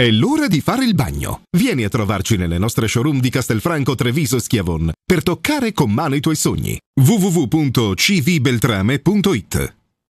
È l'ora di fare il bagno. Vieni a trovarci nelle nostre showroom di Castelfranco, Treviso e Schiavon per toccare con mano i tuoi sogni. www.cvbeltrame.it